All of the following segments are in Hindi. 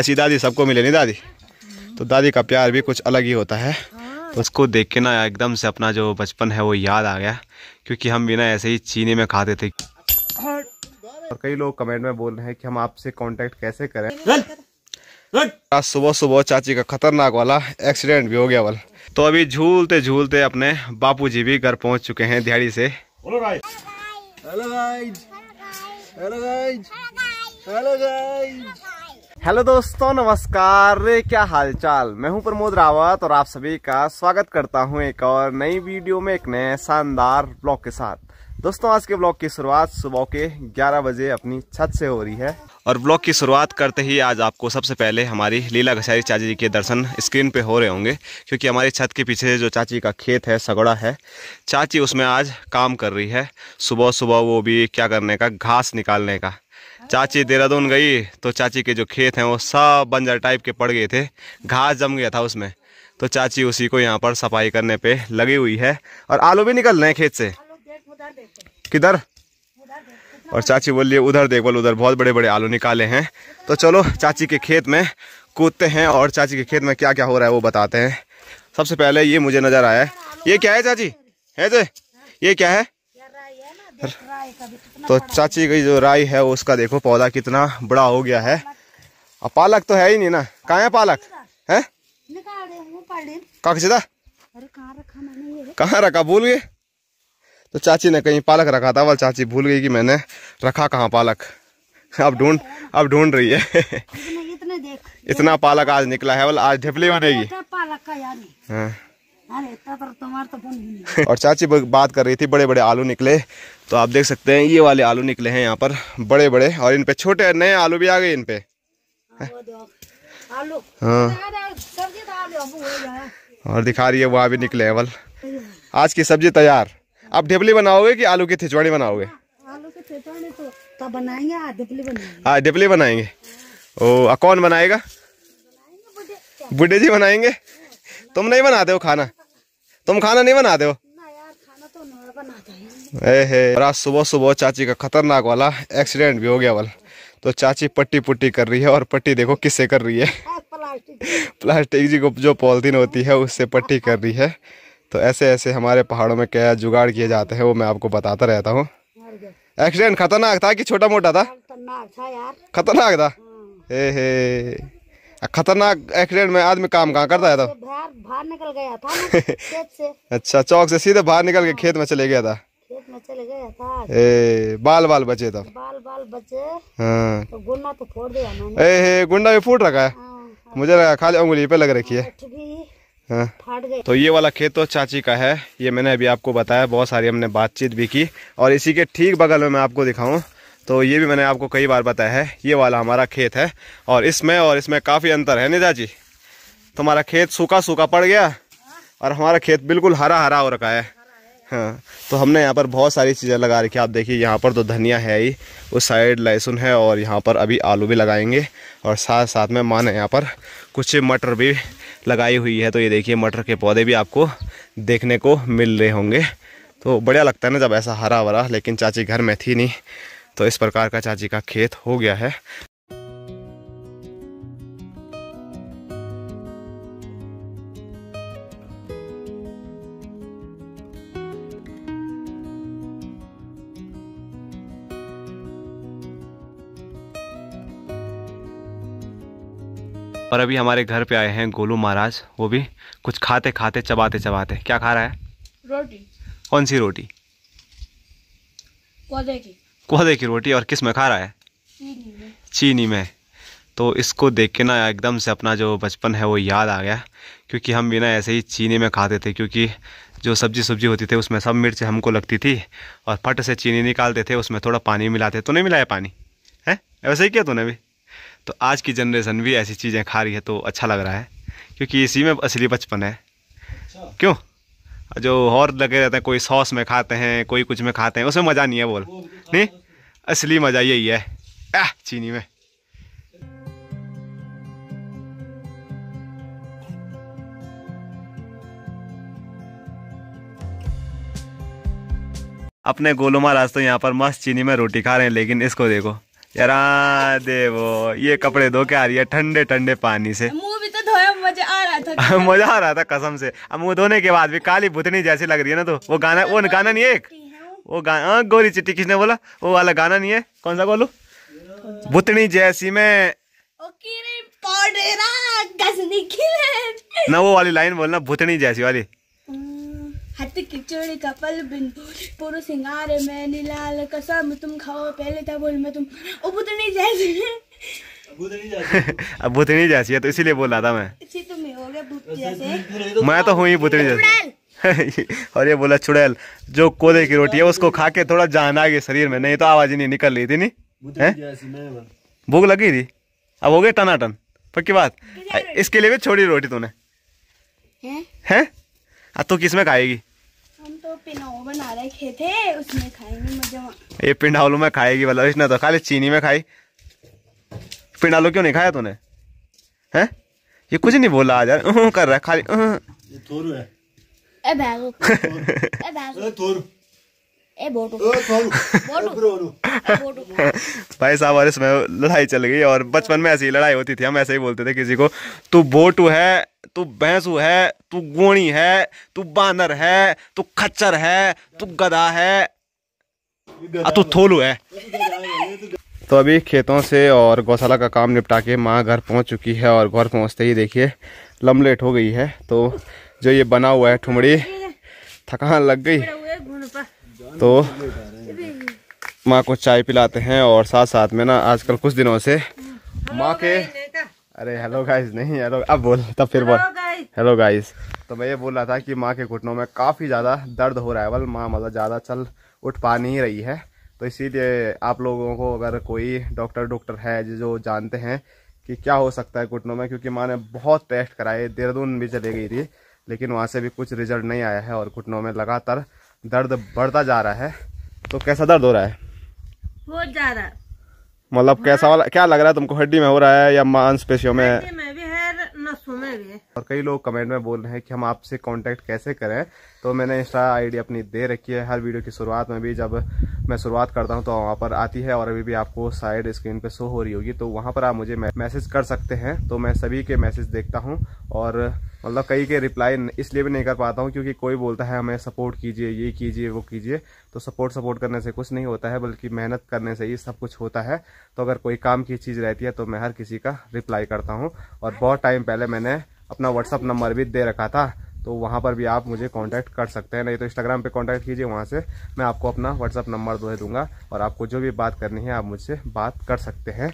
ऐसी दादी सबको मिले नहीं दादी तो दादी का प्यार भी कुछ अलग ही होता है तो उसको देख के ना एकदम से अपना जो बचपन है वो याद आ गया क्योंकि हम बिना ऐसे ही चीनी में खाते थे और कई लोग कमेंट में बोल रहे हैं कि हम आपसे कांटेक्ट कैसे करें आज सुबह सुबह चाची का खतरनाक वाला एक्सीडेंट भी हो गया वाला तो अभी झूलते झूलते अपने बापूजी भी घर पहुंच चुके हैं दिहाड़ी से हेलो दोस्तों नमस्कार रे क्या हालचाल मैं हूं प्रमोद रावत और आप सभी का स्वागत करता हूं एक और नई वीडियो में एक नए शानदार ब्लॉग के साथ दोस्तों आज के ब्लॉग की शुरुआत सुबह के 11 बजे अपनी छत से हो रही है और ब्लॉग की शुरुआत करते ही आज आपको सबसे पहले हमारी लीला घसारी चाची जी के दर्शन स्क्रीन पे हो रहे होंगे क्योंकि हमारी छत के पीछे जो चाची का खेत है सगड़ा है चाची उसमें आज काम कर रही है सुबह सुबह वो भी क्या करने का घास निकालने का चाची देहरादून गई तो चाची के जो खेत हैं वो सब बंजर टाइप के पड़ गए थे घास जम गया था उसमें तो चाची उसी को यहाँ पर सफाई करने पे लगी हुई है और आलू भी निकल रहे हैं खेत से किधर और चाची बोलिए उधर देख बोल उधर बहुत बड़े बड़े आलू निकाले हैं तो चलो चाची के खेत में कूदते हैं और चाची के खेत में क्या क्या हो रहा है वो बताते हैं सबसे पहले ये मुझे नज़र आया है ये क्या है चाची है जे ये क्या है तो चाची की जो राई है उसका देखो पौधा कितना बड़ा हो गया है अब पालक तो है ही नहीं ना कहा है पालक है कहा कहाँ रखा भूल गए तो चाची ने कहीं पालक रखा था वाल चाची भूल गई कि मैंने रखा कहाँ पालक अब ढूंढ अब ढूंढ रही है इतना पालक आज निकला है वाल आज ढिपली बनेगी पालक का यार हाँ। तो तो और चाची बात कर रही थी बड़े बड़े आलू निकले तो आप देख सकते हैं ये वाले आलू निकले हैं यहाँ पर बड़े बड़े और इन पे छोटे नए आलू भी आ गए इन पे हाँ, हाँ। तो और दिखा रही है वहाँ भी निकले हैं वल आज की सब्जी तैयार आप ढेबली बनाओगे कि आलू की थिचवाड़ी बनाओगे हाँ डिपली हाँ, हाँ, बनाएंगे ओ कौन बनाएगा बुढ़े जी बनाएंगे तुम नहीं बनाते हो खाना तुम खाना नहीं बनाते हो तो आज सुबह सुबह चाची का खतरनाक वाला एक्सीडेंट भी हो गया वाला तो चाची पट्टी पुट्टी कर रही है और पट्टी देखो किससे कर रही है हाँ, प्लास्टिक जी को जो पॉलिथीन होती है उससे पट्टी कर रही है तो ऐसे ऐसे हमारे पहाड़ों में क्या जुगाड़ किए जाते हैं वो मैं आपको बताता रहता हूँ एक्सीडेंट खतरनाक था कि छोटा मोटा था खतरनाक था खतरनाक था हाँ। हे हे खतरनाक एक्सीडेंट में आदमी काम कहाँ करता है तो, तो बाहर बाहर निकल गया था खेत से अच्छा चौक से सीधे बाहर निकल के हाँ। खेत में चले गया था खेत में चले गया था ए बाल बाल बचे तब तो? बाल बाल बचे हाँ तो गुंडा तो फोड़ दिया मैंने ए गुंडा भी फूट रखा है हाँ, हाँ। मुझे लगा खाली उंगली पे लग रखी है हाँ। तो ये वाला खेत तो चाची का है ये मैंने अभी आपको बताया बहुत सारी हमने बातचीत भी की और इसी के ठीक बगल में मैं आपको दिखाऊं तो ये भी मैंने आपको कई बार बताया है ये वाला हमारा खेत है और इसमें और इसमें काफ़ी अंतर है निजा जी तुम्हारा खेत सूखा सूखा पड़ गया और हमारा खेत बिल्कुल हरा हरा हो रखा है हाँ तो हमने यहाँ पर बहुत सारी चीज़ें लगा रखी आप देखिए यहाँ पर तो धनिया है ही उस साइड लहसुन है और यहाँ पर अभी आलू भी लगाएंगे और साथ साथ में माने यहाँ पर कुछ मटर भी लगाई हुई है तो ये देखिए मटर के पौधे भी आपको देखने को मिल रहे होंगे तो बढ़िया लगता है ना जब ऐसा हरा भरा लेकिन चाची घर में थी नहीं तो इस प्रकार का चाची का खेत हो गया है पर अभी हमारे घर पे आए हैं गोलू महाराज वो भी कुछ खाते खाते चबाते चबाते क्या खा रहा है रोटी कौन सी रोटी पौधे की कोदे की रोटी और किस में खा रहा है चीनी में तो इसको देख के ना एकदम से अपना जो बचपन है वो याद आ गया क्योंकि हम भी ना ऐसे ही चीनी में खाते थे क्योंकि जो सब्जी सब्जी होती थी उसमें सब मिर्च हमको लगती थी और फट से चीनी निकालते थे उसमें थोड़ा पानी मिलाते तो नहीं मिलाया पानी है वैसे ही किया तूने भी तो आज की जनरेशन भी ऐसी चीज़ें खा रही है तो अच्छा लग रहा है क्योंकि इसी में असली बचपन है अच्छा। क्यों जो और लगे रहते हैं कोई सॉस में खाते हैं कोई कुछ में खाते हैं उसमें मज़ा नहीं है बोल नहीं असली मज़ा यही है आह चीनी में अपने गोलू महाराज तो यहाँ पर मस्त चीनी में रोटी खा रहे हैं लेकिन इसको देखो यार देवो ये कपड़े धो के आ रही है ठंडे ठंडे पानी से मुंह तो धोया मजा आ रहा था मजा आ रहा था कसम से अब मुंह धोने के बाद भी काली भुतनी जैसी लग रही है ना तो वो गाना वो गाना नहीं एक वो गाना हाँ, गोरी चिट्टी किसने बोला वो वाला गाना नहीं है कौन सा बोलू भुतनी जैसी में ना वो वाली लाइन बोलना भुतनी जैसी वाली हाथी हम्म, की चूड़ी का पल बिन पूरा सिंगारे में नीलाल कसम तुम खाओ पहले था बोल मैं तुम ओ भुतनी जैसी अब भूतनी जैसी है तो इसीलिए बोल रहा था मैं तो तो तो मैं तो हूँ ही भूतनी जैसी और ये बोला चुड़ैल जो कोदे की रोटी है उसको खा के थोड़ा जान आ गई शरीर में नहीं तो आवाज नहीं निकल रही थी नी भूख लगी थी अब हो गए टनाटन पक्की बात इसके लिए भी छोड़ी रोटी तूने है तू किस में खाएगी ये पिंडावलू में खाएगी मतलब इसने तो खाली चीनी में खाई फिर डालो क्यों नहीं खाया तूने है ये कुछ नहीं बोला आज यार कर रहा है खाली ये थोरू है ए बैगो ए बैगो ए थोरू भाई साहब और इसमें लड़ाई चल गई और बचपन में ऐसी लड़ाई होती थी हम ऐसे ही बोलते थे किसी को तू बोटू है तू भैंसू है तू गोणी है तू बानर है तू खच्चर है तू गधा है तू थोलू है तो अभी खेतों से और गौशाला का काम निपटा के माँ घर पहुँच चुकी है और घर पहुँचते ही देखिए लमलेट हो गई है तो जो ये बना हुआ है ठुमड़ी थकान लग गई तो माँ को चाय पिलाते हैं और साथ साथ में ना आजकल कुछ दिनों से माँ के अरे हेलो गाइस नहीं हेलो अब बोल तब फिर बोल हेलो गाइस तो मैं ये बोल रहा था कि माँ के घुटनों में काफ़ी ज़्यादा दर्द हो रहा है बल माँ मतलब ज़्यादा चल उठ पा नहीं रही है तो इसीलिए आप लोगों को अगर कोई डॉक्टर डॉक्टर है जो जानते हैं कि क्या हो सकता है घुटनों में क्योंकि माँ ने बहुत टेस्ट कराए देहरादून भी चली गई थी लेकिन वहाँ से भी कुछ रिजल्ट नहीं आया है और घुटनों में लगातार दर्द बढ़ता जा रहा है तो कैसा दर्द हो रहा है बहुत ज्यादा मतलब कैसा वाला क्या लग रहा है तुमको हड्डी में हो रहा है या मांसपेशियों में, में भी है नसों में भी है और कई लोग कमेंट में बोल रहे हैं कि हम आपसे कांटेक्ट कैसे करें तो मैंने इंस्टा आईडी अपनी दे रखी है हर वीडियो की शुरुआत में भी जब मैं शुरुआत करता हूँ तो वहाँ पर आती है और अभी भी आपको साइड स्क्रीन पर शो हो रही होगी तो वहाँ पर आप मुझे मैसेज कर सकते हैं तो मैं सभी के मैसेज देखता हूँ और मतलब कई के रिप्लाई इसलिए भी नहीं कर पाता हूँ क्योंकि कोई बोलता है हमें सपोर्ट कीजिए ये कीजिए वो कीजिए तो सपोर्ट सपोर्ट करने से कुछ नहीं होता है बल्कि मेहनत करने से ही सब कुछ होता है तो अगर कोई काम की चीज़ रहती है तो मैं हर किसी का रिप्लाई करता हूँ और बहुत टाइम पहले मैंने अपना व्हाट्सअप नंबर भी दे रखा था तो वहाँ पर भी आप मुझे कांटेक्ट कर सकते हैं नहीं तो इंस्टाग्राम पे कांटेक्ट कीजिए वहाँ से मैं आपको अपना व्हाट्सअप नंबर दे दूंगा और आपको जो भी बात करनी है आप मुझसे बात कर सकते हैं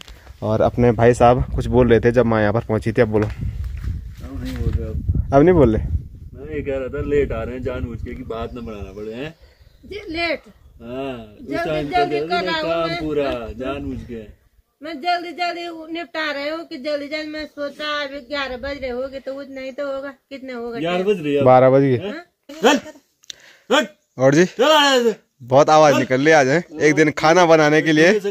और अपने भाई साहब कुछ बोल रहे थे जब मैं यहाँ पर पहुँची थी अब बोलो अब नहीं बोल रहे लेट आ रहे हैं जान के कि बात न बढ़ाना पड़े हैं लेट हाँ उस टाइम काम पूरा के मैं जल्दी जल्दी निपटा रहे हूँ कि जल्दी जल्दी मैं सोचा अभी ग्यारह बज रहे होगे तो उतना ही तो होगा कितने होगा ग्यारह बज रही बारह बज गए हाँ? और जी बहुत आवाज निकल रही आज है एक दिन खाना बनाने के लिए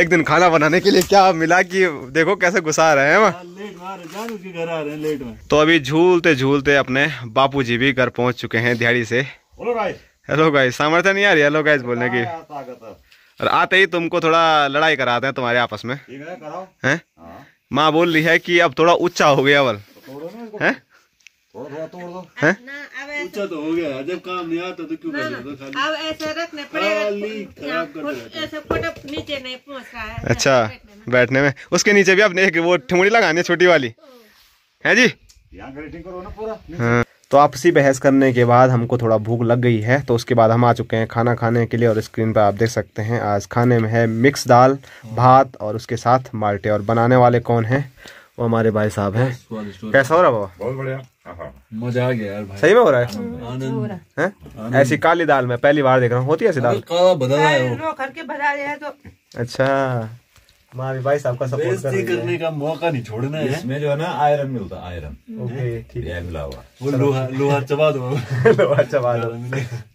एक दिन खाना बनाने के लिए क्या मिला कि देखो कैसे गुस्सा रहे हैं हाँ, तो अभी झूलते झूलते अपने बापूजी भी घर पहुँच चुके हैं दिहाड़ी से हेलो गाइस सामर्थ्य नहीं आ रही हेलो गाइस बोलने की और आते ही तुमको थोड़ा लड़ाई कराते हैं तुम्हारे आपस में हैं हाँ। माँ बोल रही है कि अब थोड़ा ऊंचा हो गया बल तो है तो जब काम नहीं आता तो अच्छा बैठने में उसके नीचे भी आपने एक वो ठुमड़ी लगानी है छोटी वाली है जी यहाँ करो ना पूरा हाँ। तो आपसी बहस करने के बाद हमको थोड़ा भूख लग गई है तो उसके बाद हम आ चुके हैं खाना खाने के लिए और स्क्रीन पर आप देख सकते हैं आज खाने में है मिक्स दाल भात और उसके साथ माल्टे और बनाने वाले कौन है वो हमारे भाई साहब हैं कैसा हो रहा बाबा बहुत बढ़िया हाँ। मजा आ गया यार भाई सही में हो रहा है है ऐसी काली दाल में पहली बार देख रहा हूँ होती है ऐसी दाल करके तो अच्छा महावीर भाई साहब का सपोर्ट कर रहे करने का मौका नहीं छोड़ना है इसमें जो है ना आयरन मिलता आयरन ओके ठीक है मिला हुआ वो लोहा लोहा चबा दो लोहा चबा दो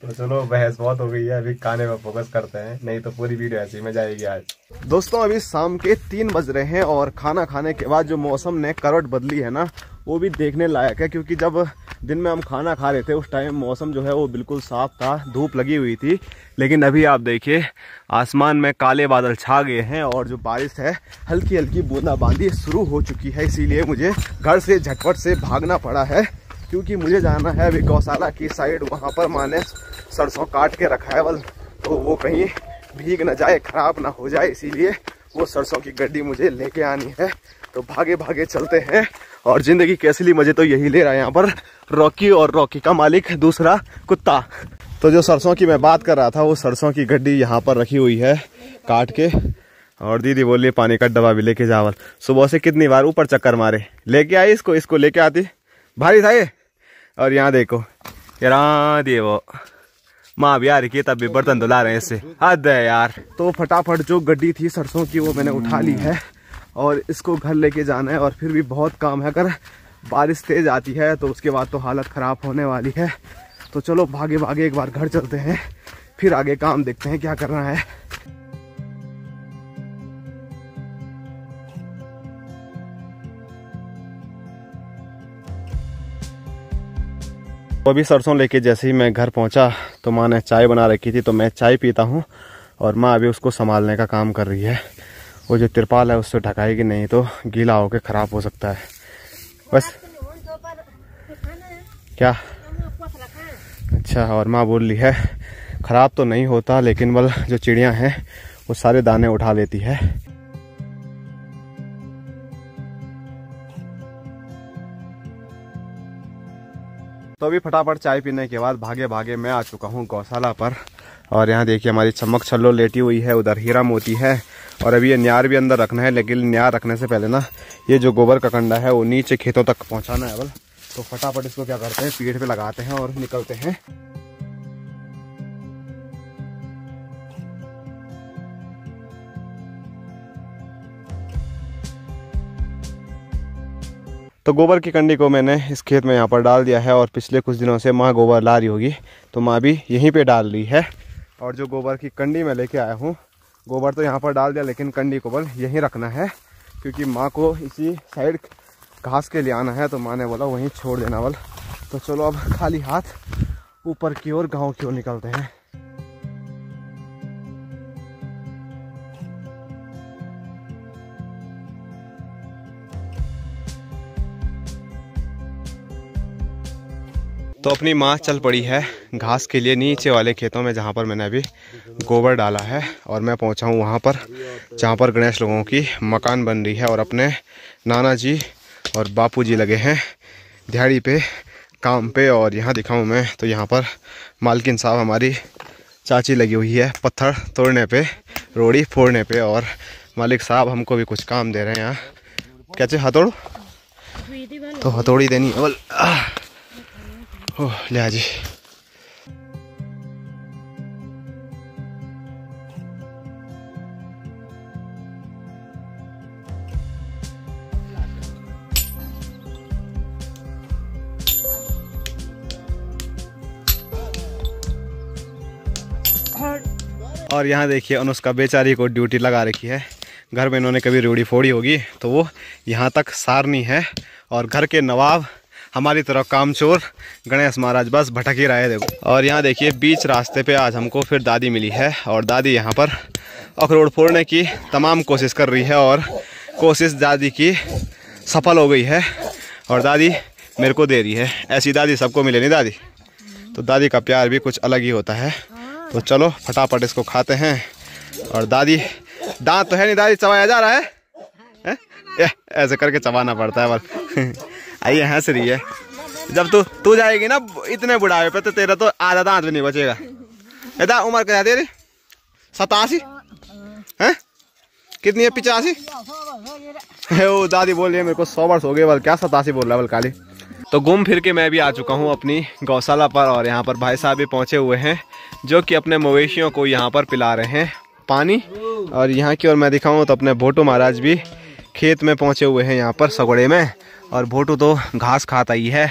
तो चलो बहस बहुत हो गई है अभी खाने पर फोकस करते हैं नहीं तो पूरी वीडियो ऐसी में जाएगी आज दोस्तों अभी शाम के तीन बज रहे हैं और खाना खाने के बाद जो मौसम ने करवट बदली है ना वो भी देखने लायक है क्योंकि जब दिन में हम खाना खा रहे थे उस टाइम मौसम जो है वो बिल्कुल साफ था धूप लगी हुई थी लेकिन अभी आप देखिए आसमान में काले बादल छा गए हैं और जो बारिश है हल्की हल्की बूंदाबांदी शुरू हो चुकी है इसीलिए मुझे घर से झटपट से भागना पड़ा है क्योंकि मुझे जाना है अभी गौशाला की साइड वहाँ पर माँ ने सरसों काट के रखा है बल तो वो कहीं भीग ना जाए खराब ना हो जाए इसीलिए वो सरसों की गड्डी मुझे लेके आनी है तो भागे भागे चलते हैं और जिंदगी कैसे ली मजे तो यही ले रहा है यहाँ पर रॉकी और रॉकी का मालिक दूसरा कुत्ता तो जो सरसों की मैं बात कर रहा था वो सरसों की गड्डी यहाँ पर रखी हुई है काट के और दीदी बोलिए पानी का डब्बा भी लेके जावल सुबह से कितनी बार ऊपर चक्कर मारे लेके आई इसको इसको लेके आती भारी था ये और यहाँ देखो ये वो माँ भी आ रही है तब भी बर्तन धुला रहे हैं इससे हद है यार तो फटाफट जो गड्डी थी सरसों की वो मैंने उठा ली है और इसको घर लेके जाना है और फिर भी बहुत काम है अगर बारिश तेज आती है तो उसके बाद तो हालत ख़राब होने वाली है तो चलो भागे भागे एक बार घर चलते हैं फिर आगे काम देखते हैं क्या करना है तो अभी सरसों लेके जैसे ही मैं घर पहुंचा तो माँ ने चाय बना रखी थी तो मैं चाय पीता हूँ और माँ अभी उसको संभालने का काम कर रही है वो जो तिरपाल है उससे ढकाएगी नहीं तो गीला होकर ख़राब हो सकता है बस क्या अच्छा और माँ बोल रही है ख़राब तो नहीं होता लेकिन बल जो चिड़िया हैं वो सारे दाने उठा लेती है तो अभी फटाफट चाय पीने के बाद भागे भागे मैं आ चुका हूँ गौशाला पर और यहाँ देखिए हमारी चमक छल्लो लेटी हुई है उधर हीरा मोती है और अभी ये न्यार भी अंदर रखना है लेकिन न्यार रखने से पहले ना ये जो गोबर का कंडा है वो नीचे खेतों तक पहुँचाना है बल तो फटाफट इसको क्या करते हैं पीठ पे लगाते हैं और निकलते हैं तो गोबर की कंडी को मैंने इस खेत में यहाँ पर डाल दिया है और पिछले कुछ दिनों से माँ गोबर ला रही होगी तो माँ भी यहीं पे डाल रही है और जो गोबर की कंडी मैं लेके आया हूँ गोबर तो यहाँ पर डाल दिया लेकिन कंडी को बल यहीं रखना है क्योंकि माँ को इसी साइड घास के लिए आना है तो माँ ने बोला वहीं छोड़ देना बल तो चलो अब खाली हाथ ऊपर की ओर गांव की ओर निकलते हैं तो अपनी माँ चल पड़ी है घास के लिए नीचे वाले खेतों में जहाँ पर मैंने अभी गोबर डाला है और मैं पहुँचा हूँ वहाँ पर जहाँ पर गणेश लोगों की मकान बन रही है और अपने नाना जी और बापू जी लगे हैं दिहाड़ी पे काम पे और यहाँ दिखाऊँ मैं तो यहाँ पर मालकिन साहब हमारी चाची लगी हुई है पत्थर तोड़ने पर रोड़ी फोड़ने पर और मालिक साहब हमको भी कुछ काम दे रहे हैं यहाँ कैसे हथौड़ तो हथौड़ी देनी है तो बोल लिया जी और यहाँ देखिए अनुष्का बेचारी को ड्यूटी लगा रखी है घर में इन्होंने कभी रूढ़ी फोड़ी होगी तो वो यहाँ तक सारनी है और घर के नवाब हमारी तरफ काम चोर गणेश महाराज बस भटक ही रहा है देखो और यहाँ देखिए बीच रास्ते पे आज हमको फिर दादी मिली है और दादी यहाँ पर अखरोट फोड़ने की तमाम कोशिश कर रही है और कोशिश दादी की सफल हो गई है और दादी मेरे को दे रही है ऐसी दादी सबको मिले नहीं दादी तो दादी का प्यार भी कुछ अलग ही होता है तो चलो फटाफट इसको खाते हैं और दादी दांत तो है नहीं दादी चबाया जा रहा है, है? ऐसे करके चबाना पड़ता है बस आई हंस रही है जब तू तू जाएगी ना इतने बुढ़ावे पे तो तेरा तो आधा दांत भी नहीं बचेगा दादा उम्र क्या तेरी सतासी है कितनी है पिचासी ओ दादी बोल रही है मेरे को सौ वर्ष हो गए बल क्या सतासी बोल रहा है बल काली तो घूम फिर के मैं भी आ चुका हूँ अपनी गौशाला पर और यहाँ पर भाई साहब भी पहुँचे हुए हैं जो कि अपने मवेशियों को यहाँ पर पिला रहे हैं पानी और यहाँ की ओर मैं दिखाऊँ तो अपने भोटो महाराज भी खेत में पहुँचे हुए हैं यहाँ पर सगड़े में और भोटू तो घास खाता ही है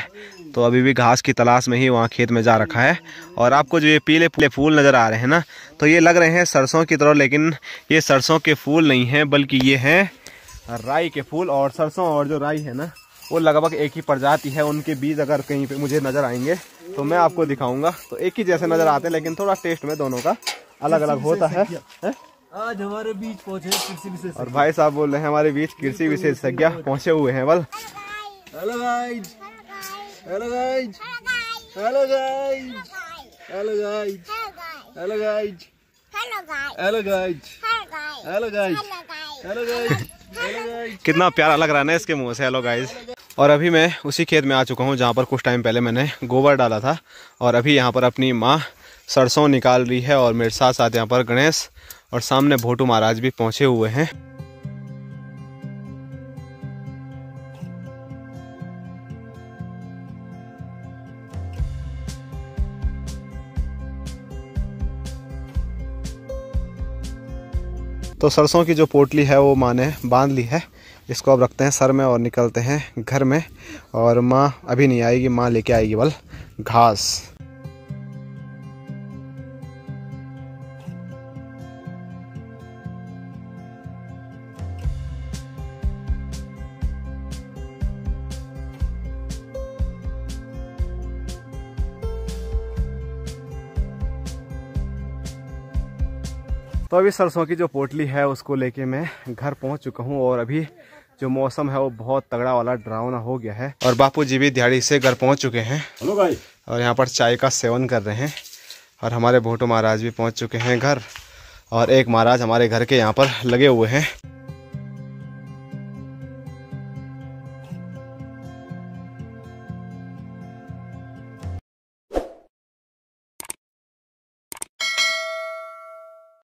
तो अभी भी घास की तलाश में ही वहाँ खेत में जा रखा है और आपको जो ये पीले पीले फूल नज़र आ रहे हैं ना तो ये लग रहे हैं सरसों की तरह लेकिन ये सरसों के फूल नहीं हैं बल्कि ये हैं राई के फूल और सरसों और जो राई है ना वो लगभग एक ही प्रजाति है उनके बीज अगर कहीं पे मुझे नज़र आएंगे तो मैं आपको दिखाऊंगा तो एक ही जैसे नज़र आते हैं लेकिन थोड़ा टेस्ट में दोनों का अलग अलग होता है, है? आज हमारे बीच पहुंचे कृषि विशेषज्ञ और भाई साहब बोल रहे हैं हमारे बीच कृषि विशेषज्ञ पहुंचे हुए हैं बल hello guys hello guys hello guys hello guys hello guys hello guys hello guys hello guys कितना प्यारा लग रहा है ना इसके मुंह से हेलो गाइज और अभी मैं उसी खेत में आ चुका हूँ जहाँ पर कुछ टाइम पहले मैंने गोबर डाला था और अभी यहाँ पर अपनी माँ सरसों निकाल रही है और मेरे साथ साथ यहाँ पर गणेश और सामने भोटू महाराज भी पहुँचे हुए हैं तो सरसों की जो पोटली है वो माँ ने बांध ली है इसको अब रखते हैं सर में और निकलते हैं घर में और माँ अभी नहीं आएगी माँ लेके आएगी बल घास तो अभी सरसों की जो पोटली है उसको लेके मैं घर पहुंच चुका हूं और अभी जो मौसम है वो बहुत तगड़ा वाला ड्रावना हो गया है और बापू जी भी दिहाड़ी से घर पहुंच चुके हैं और यहाँ पर चाय का सेवन कर रहे हैं और हमारे भोटो महाराज भी पहुंच चुके हैं घर और एक महाराज हमारे घर के यहाँ पर लगे हुए हैं